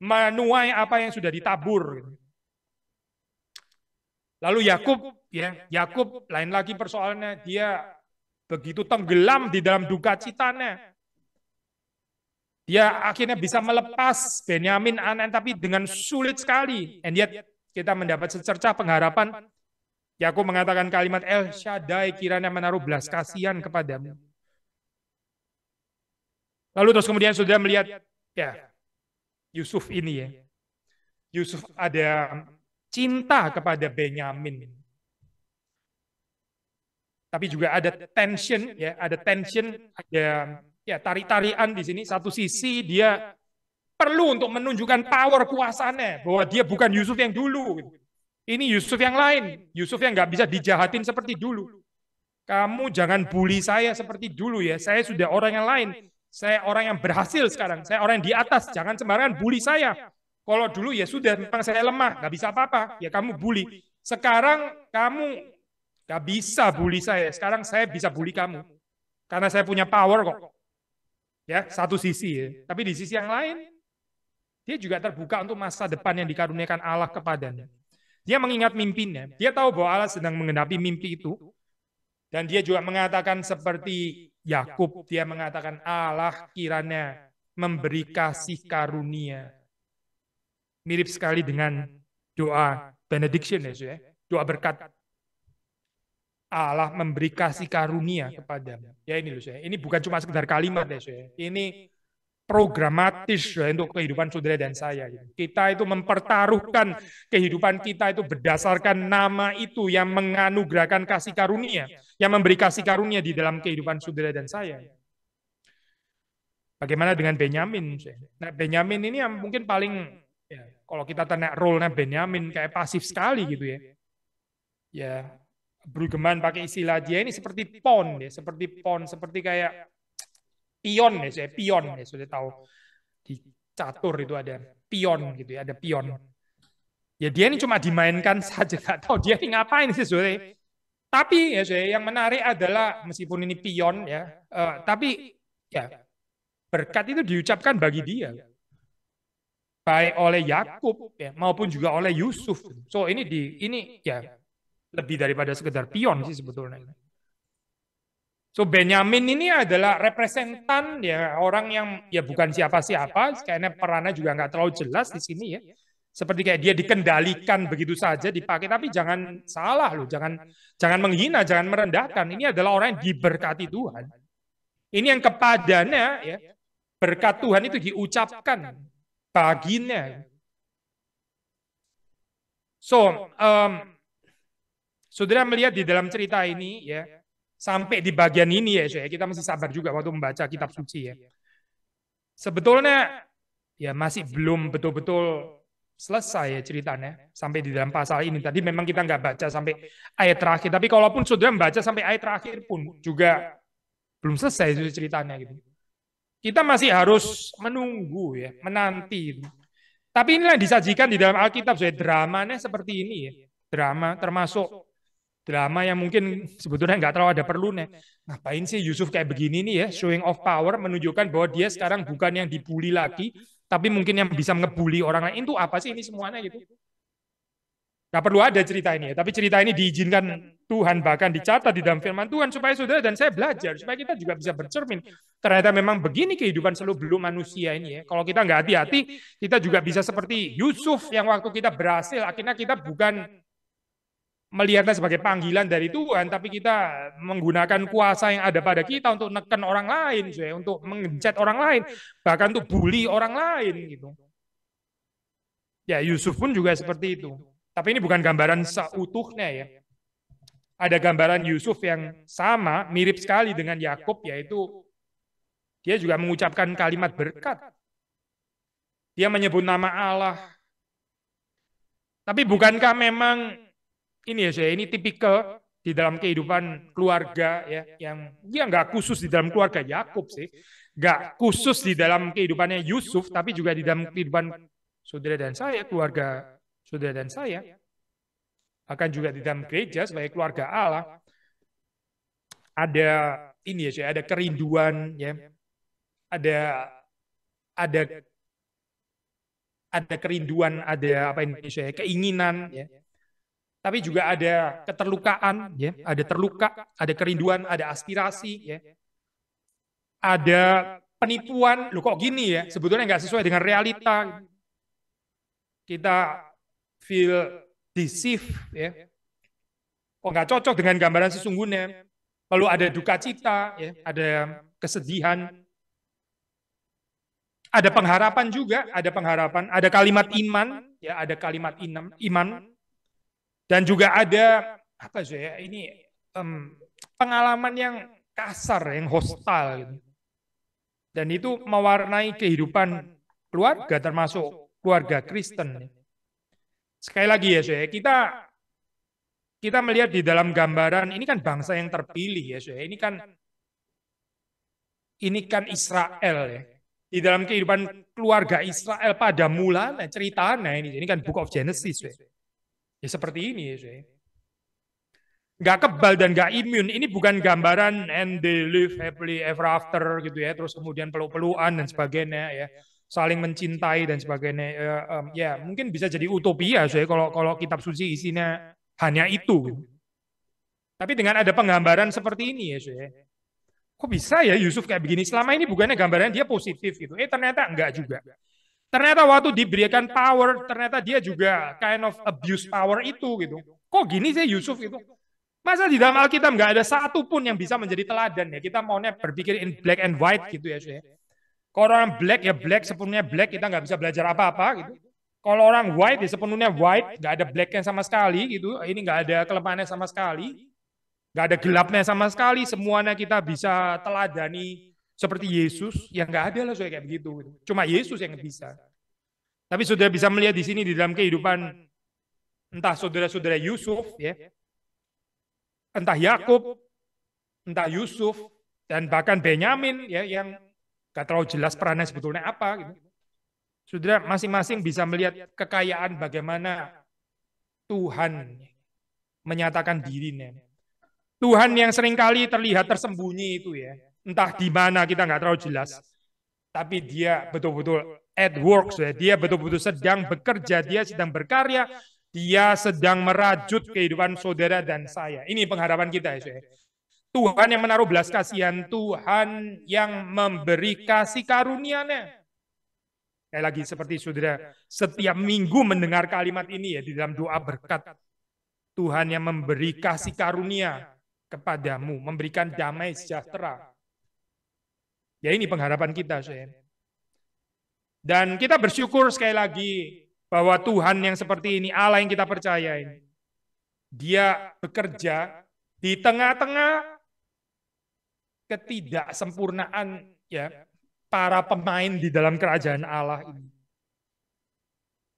Menuai apa yang sudah ditabur. Gitu Lalu Yakub, ya Yakub lain lagi persoalannya dia begitu tenggelam di dalam duka citanya. Dia akhirnya bisa melepas Benyamin anak tapi dengan sulit sekali. And yet kita mendapat secercah pengharapan. Yakub mengatakan kalimat El Shaddai kiranya menaruh belas kasihan kepadamu. Lalu terus kemudian sudah melihat ya Yusuf ini ya. Yusuf ada cinta kepada Benyamin. Tapi juga ada tension, ya, ada tension, ada ya tarik-tarian di sini. Satu sisi dia perlu untuk menunjukkan power kuasanya bahwa dia bukan Yusuf yang dulu. Ini Yusuf yang lain, Yusuf yang nggak bisa dijahatin seperti dulu. Kamu jangan bully saya seperti dulu ya. Saya sudah orang yang lain. Saya orang yang berhasil sekarang. Saya orang yang di atas. Jangan sembarangan bully saya. Kalau dulu ya sudah, memang saya lemah, nggak bisa apa-apa. Ya kamu bully. Sekarang kamu nggak bisa bully saya. Sekarang saya bisa bully kamu. Karena saya punya power kok. Ya, satu sisi ya. Tapi di sisi yang lain, dia juga terbuka untuk masa depan yang dikaruniakan Allah kepadanya. Dia mengingat mimpinya. Dia tahu bahwa Allah sedang mengenapi mimpi itu. Dan dia juga mengatakan seperti Yakub, dia mengatakan Allah kiranya memberi kasih karunia mirip sekali dengan doa benediction ya, ya. doa berkat Allah memberi kasih karunia kepada Ya ini loh, ya. ini bukan cuma sekedar kalimat ya, ya. ini programatis ya, untuk kehidupan saudara dan saya. Ya. Kita itu mempertaruhkan kehidupan kita itu berdasarkan nama itu yang menganugerahkan kasih karunia, yang memberi kasih karunia di dalam kehidupan saudara dan saya. Bagaimana dengan Benyamin? Nah, Benyamin ini yang mungkin paling ya, kalau kita tanya role-nya Benyamin kayak pasif sekali gitu ya. Ya, Brugeman pakai istilah dia ini seperti pon ya, seperti pon, seperti kayak pion ya, saya pion ya sudah tahu di catur itu ada pion gitu ya, ada pion. Ya dia ini cuma dimainkan saja, (laughs) nggak tahu dia ini ngapain sih sudah. Tapi ya saya yang menarik adalah meskipun ini pion ya, uh, tapi ya berkat itu diucapkan bagi dia baik oleh Yakub ya, maupun juga oleh Yusuf. So ini di ini ya lebih daripada sekedar pion sih sebetulnya. So Benyamin ini adalah representan ya orang yang ya bukan siapa-siapa, kayaknya perannya juga nggak terlalu jelas di sini ya. Seperti kayak dia dikendalikan begitu saja dipakai, tapi jangan salah loh, jangan jangan menghina, jangan merendahkan. Ini adalah orang yang diberkati Tuhan. Ini yang kepadanya ya berkat Tuhan itu diucapkan baginya, So, um, saudara melihat di dalam cerita ini ya, sampai di bagian ini ya, ya, kita masih sabar juga waktu membaca kitab suci ya. Sebetulnya ya masih belum betul-betul selesai ya ceritanya sampai di dalam pasal ini. Tadi memang kita nggak baca sampai ayat terakhir, tapi kalaupun saudara membaca sampai ayat terakhir pun juga belum selesai ya, ceritanya gitu. Kita masih harus menunggu ya, menanti. Tapi inilah yang disajikan di dalam Alkitab sebagai dramanya seperti ini ya. Drama termasuk drama yang mungkin sebetulnya nggak terlalu ada perlu perlunya. Ngapain sih Yusuf kayak begini nih ya, showing of power menunjukkan bahwa dia sekarang bukan yang dibully lagi, tapi mungkin yang bisa ngebully orang lain. Itu apa sih ini semuanya gitu? Gak perlu ada cerita ini ya, tapi cerita ini diizinkan Tuhan bahkan dicatat di dalam firman Tuhan supaya saudara dan saya belajar supaya kita juga bisa bercermin. Ternyata memang begini kehidupan seluruh manusia ini ya. Kalau kita nggak hati-hati, kita juga bisa seperti Yusuf yang waktu kita berhasil akhirnya kita bukan melihatnya sebagai panggilan dari Tuhan, tapi kita menggunakan kuasa yang ada pada kita untuk neken orang lain, ya, untuk mengecat orang lain, bahkan untuk bully orang lain gitu. Ya Yusuf pun juga seperti itu. Tapi ini bukan gambaran seutuhnya ya. Ada gambaran Yusuf yang sama, mirip sekali dengan Yakub, yaitu dia juga mengucapkan kalimat berkat. Dia menyebut nama Allah. Tapi bukankah memang ini ya saya ini tipikal di dalam kehidupan keluarga ya yang dia nggak khusus di dalam keluarga Yakub sih nggak khusus di dalam kehidupannya Yusuf tapi juga di dalam kehidupan saudara dan saya keluarga saudara dan saya, akan juga di dalam gereja sebagai keluarga Allah, ada ini ya, ada kerinduan, ya, ada ada ada kerinduan, ada apa ini saya keinginan, ya. Tapi juga ada keterlukaan, ya, ada terluka, ada kerinduan, ada aspirasi, ya. Ada penipuan, lu kok gini ya? Sebetulnya nggak sesuai dengan realita. Kita feel deceived, ya. ya. kok nggak cocok dengan gambaran sesungguhnya. Lalu ada duka cita, ya, ada kesedihan, ada pengharapan juga, ada pengharapan, ada kalimat iman, ya, ada kalimat inam, iman, dan juga ada apa sih ya ini um, pengalaman yang kasar, yang hostile. Gitu. Dan itu mewarnai kehidupan keluarga termasuk keluarga Kristen. Sekali lagi ya, saya kita kita melihat di dalam gambaran ini kan bangsa yang terpilih ya, saya Ini kan ini kan Israel ya. Di dalam kehidupan keluarga Israel pada mula cerita ceritanya ini, ini kan Book of Genesis ya. Ya seperti ini ya, saya nggak kebal dan nggak imun. Ini bukan gambaran and they live happily ever after gitu ya. Terus kemudian peluk-pelukan dan sebagainya ya saling mencintai dan sebagainya ya, um, yeah, mungkin bisa jadi utopia saya kalau kalau kitab suci isinya hanya itu tapi dengan ada penggambaran seperti ini ya saya kok bisa ya Yusuf kayak begini selama ini bukannya gambaran dia positif gitu eh ternyata enggak juga ternyata waktu diberikan power ternyata dia juga kind of abuse power itu gitu kok gini sih Yusuf itu masa di dalam Alkitab nggak ada satupun yang bisa menjadi teladan ya kita maunya berpikir in black and white gitu ya saya kalau orang black ya black, sepenuhnya black, kita nggak bisa belajar apa-apa gitu. Kalau orang white ya sepenuhnya white, nggak ada blacknya sama sekali gitu. Ini nggak ada kelemahannya sama sekali. Nggak ada gelapnya sama sekali. Semuanya kita bisa teladani seperti Yesus. yang nggak ada lah kayak begitu. Cuma Yesus yang bisa. Tapi sudah bisa melihat di sini di dalam kehidupan entah saudara-saudara Yusuf ya, entah Yakub, entah Yusuf dan bahkan Benyamin ya yang Gak terlalu jelas perannya sebetulnya apa. Gitu. Saudara masing-masing bisa melihat kekayaan bagaimana Tuhan menyatakan dirinya. Tuhan yang seringkali terlihat tersembunyi itu ya. Entah di mana kita nggak terlalu jelas. Tapi dia betul-betul at work. Ya. Dia betul-betul sedang bekerja, dia sedang berkarya, dia sedang merajut kehidupan saudara dan saya. Ini pengharapan kita ya. Saudara. Tuhan yang menaruh belas kasihan, Tuhan yang memberi kasih karunia-Nya. Kayak lagi seperti saudara setiap minggu mendengar kalimat ini ya di dalam doa berkat. Tuhan yang memberi kasih karunia kepadamu, memberikan damai sejahtera. Ya ini pengharapan kita, Syekh. Dan kita bersyukur sekali lagi bahwa Tuhan yang seperti ini, Allah yang kita percayain, dia bekerja di tengah-tengah ketidaksempurnaan ya para pemain di dalam kerajaan Allah ini.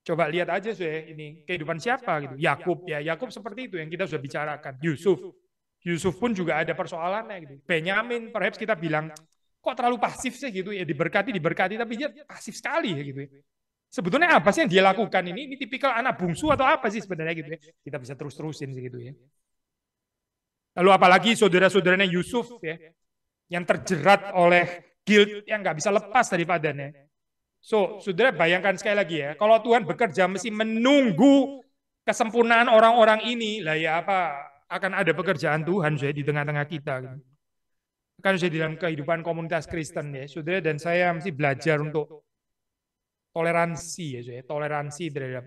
Coba lihat aja sih ini kehidupan siapa gitu. Yakub ya, Yakub seperti itu yang kita sudah bicarakan. Yusuf. Yusuf pun juga ada persoalannya gitu. Benyamin perhaps kita bilang kok terlalu pasif sih gitu ya diberkati diberkati tapi dia pasif sekali ya gitu ya. Sebetulnya apa sih yang dia lakukan ini? Ini tipikal anak bungsu atau apa sih sebenarnya gitu ya. Kita bisa terus-terusin sih gitu ya. Lalu apalagi saudara-saudaranya Yusuf ya yang terjerat oleh guilt yang nggak bisa lepas daripadanya. So, saudara bayangkan sekali lagi ya, kalau Tuhan bekerja mesti menunggu kesempurnaan orang-orang ini, lah ya apa akan ada pekerjaan Tuhan saya di tengah-tengah kita. Gitu. Kan saya di dalam kehidupan komunitas Kristen ya, saudara dan saya mesti belajar untuk toleransi ya, saudara. toleransi terhadap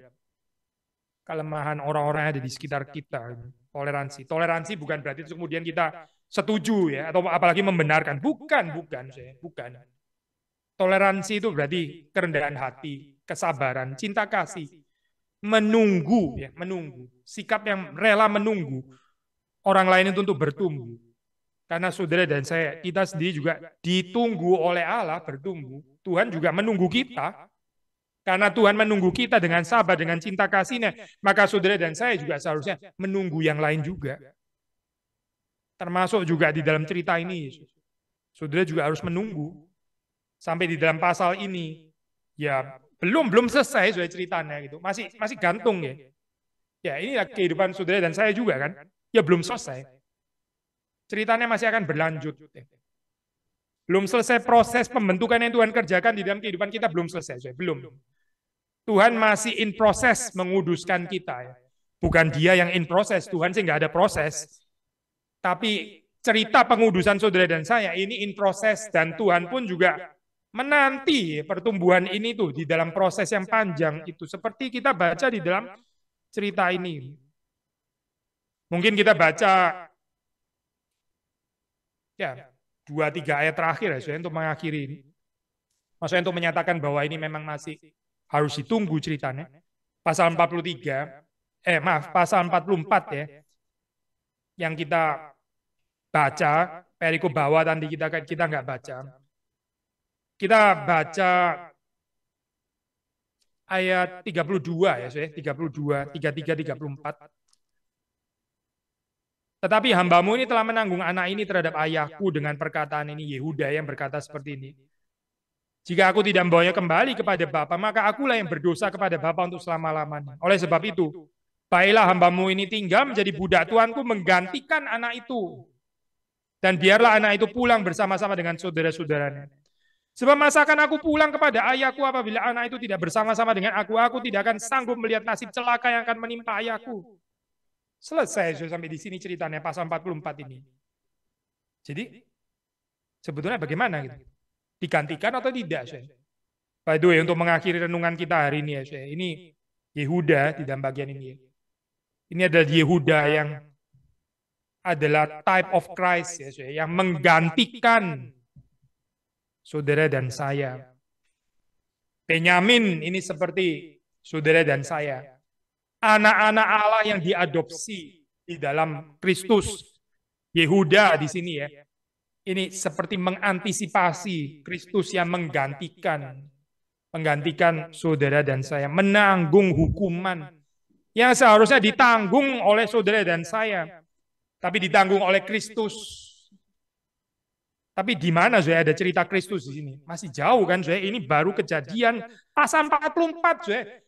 kelemahan orang-orang yang ada di sekitar kita. Gitu. Toleransi, toleransi bukan berarti kemudian kita setuju ya atau apalagi membenarkan. Bukan, bukan, saya bukan. Toleransi itu berarti kerendahan hati, kesabaran, cinta kasih, menunggu ya, menunggu. Sikap yang rela menunggu orang lain itu untuk bertumbuh. Karena saudara dan saya, kita sendiri juga ditunggu oleh Allah bertumbuh. Tuhan juga menunggu kita. Karena Tuhan menunggu kita dengan sabar, dengan cinta kasihnya. Maka saudara dan saya juga seharusnya menunggu yang lain juga. Termasuk juga di dalam cerita ini, saudara juga harus menunggu sampai di dalam pasal ini. Ya belum belum selesai sudah ceritanya gitu, masih masih gantung ya. Ya ini kehidupan saudara dan saya juga kan, ya belum selesai. Ceritanya masih akan berlanjut. Ya. Belum selesai proses pembentukan yang Tuhan kerjakan di dalam kehidupan kita belum selesai, Saya. belum. Tuhan masih in proses menguduskan kita. Ya. Bukan dia yang in proses, Tuhan sih nggak ada proses. Tapi cerita pengudusan saudara dan saya ini in proses dan Tuhan pun juga menanti pertumbuhan ini tuh di dalam proses yang panjang itu. Seperti kita baca di dalam cerita ini. Mungkin kita baca ya dua tiga ayat terakhir ya, untuk mengakhiri ini. Maksudnya untuk menyatakan bahwa ini memang masih harus ditunggu ceritanya. Pasal 43, eh maaf, pasal 44 ya, yang kita baca periku bawah tadi kita kita nggak baca. Kita baca ayat 32 ya, saya 32, 33, 34. Tetapi hambamu ini telah menanggung anak ini terhadap ayahku dengan perkataan ini Yehuda yang berkata seperti ini. Jika aku tidak membawanya kembali kepada Bapa, maka akulah yang berdosa kepada Bapa untuk selama-lamanya. Oleh sebab itu, baiklah hambamu ini tinggal menjadi budak Tuanku menggantikan anak itu dan biarlah anak itu pulang bersama-sama dengan saudara-saudaranya. Sebab masakan aku pulang kepada ayahku apabila anak itu tidak bersama-sama dengan aku, aku tidak akan sanggup melihat nasib celaka yang akan menimpa ayahku. Selesai sudah sampai di sini ceritanya pasal 44 ini. Jadi sebetulnya bagaimana gitu? Digantikan atau tidak, Syekh? By the way, untuk mengakhiri renungan kita hari ini ya, Syekh. Ini Yehuda di dalam bagian ini. Ini adalah Yehuda yang adalah type of Christ ya, saudara, yang menggantikan saudara dan saya. Benyamin ini seperti saudara dan saya. Anak-anak Allah yang diadopsi di dalam Kristus. Yehuda di sini ya. Ini seperti mengantisipasi Kristus yang menggantikan menggantikan saudara dan saya menanggung hukuman yang seharusnya ditanggung oleh saudara dan saya tapi ditanggung oleh Kristus. Tapi di mana saya ada cerita Kristus di sini? Masih jauh kan saya Ini baru kejadian pasal 44 saya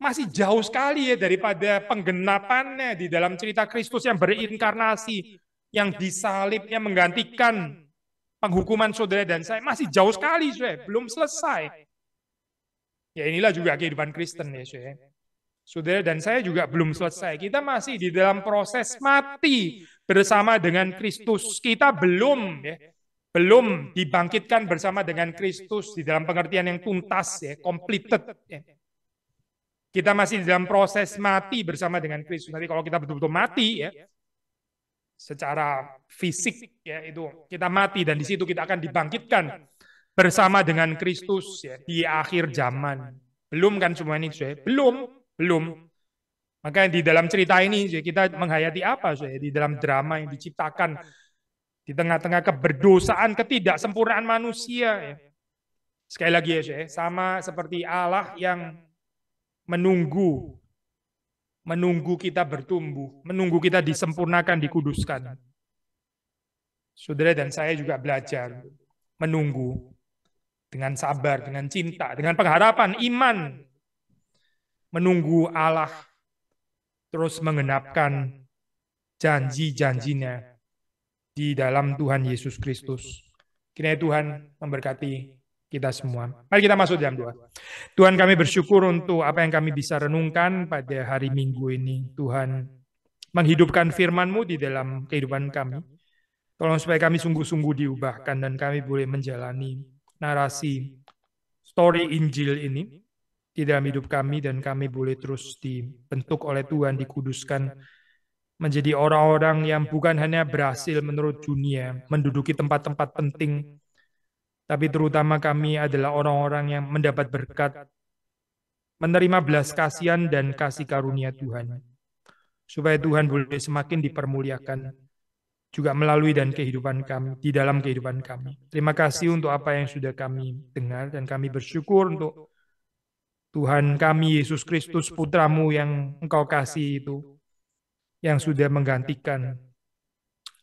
Masih jauh sekali ya daripada penggenapannya di dalam cerita Kristus yang berinkarnasi, yang disalibnya menggantikan penghukuman saudara dan saya. Masih jauh sekali saya belum selesai. Ya inilah juga kehidupan Kristen ya saya. Saudara dan saya juga belum selesai. Kita masih di dalam proses mati bersama dengan Kristus. Kita belum ya, belum dibangkitkan bersama dengan Kristus di dalam pengertian yang tuntas ya, completed. Ya. Kita masih di dalam proses mati bersama dengan Kristus. Nanti kalau kita betul-betul mati ya, secara fisik ya itu kita mati dan di situ kita akan dibangkitkan bersama dengan Kristus ya di akhir zaman. Belum kan semua ini, ya? Belum. Belum. Maka di dalam cerita ini kita menghayati apa? Di dalam drama yang diciptakan di tengah-tengah keberdosaan, ketidaksempurnaan manusia. Ya. Sekali lagi ya, sama seperti Allah yang menunggu menunggu kita bertumbuh, menunggu kita disempurnakan, dikuduskan. Saudara dan saya juga belajar menunggu dengan sabar, dengan cinta, dengan pengharapan, iman, menunggu Allah terus mengenapkan janji-janjinya di dalam Tuhan Yesus Kristus. Kiranya Tuhan memberkati kita semua. Mari kita masuk jam 2. Tuhan kami bersyukur untuk apa yang kami bisa renungkan pada hari Minggu ini. Tuhan menghidupkan firman-Mu di dalam kehidupan kami. Tolong supaya kami sungguh-sungguh diubahkan dan kami boleh menjalani narasi story Injil ini di dalam hidup kami dan kami boleh terus dibentuk oleh Tuhan, dikuduskan menjadi orang-orang yang bukan hanya berhasil menurut dunia, menduduki tempat-tempat penting, tapi terutama kami adalah orang-orang yang mendapat berkat, menerima belas kasihan dan kasih karunia Tuhan. Supaya Tuhan boleh semakin dipermuliakan juga melalui dan kehidupan kami, di dalam kehidupan kami. Terima kasih untuk apa yang sudah kami dengar dan kami bersyukur untuk Tuhan kami Yesus Kristus putramu yang engkau kasih itu, yang sudah menggantikan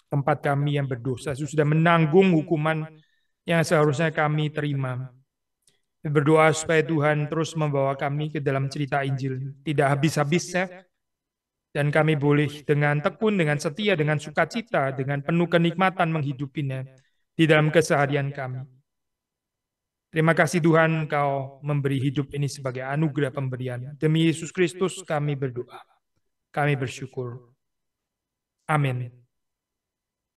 tempat kami yang berdosa, sudah menanggung hukuman yang seharusnya kami terima. Berdoa supaya Tuhan terus membawa kami ke dalam cerita Injil, tidak habis-habisnya, dan kami boleh dengan tekun, dengan setia, dengan sukacita, dengan penuh kenikmatan menghidupinya di dalam keseharian kami. Terima kasih Tuhan Kau memberi hidup ini sebagai anugerah pemberian. Demi Yesus Kristus kami berdoa. Kami bersyukur. Amin.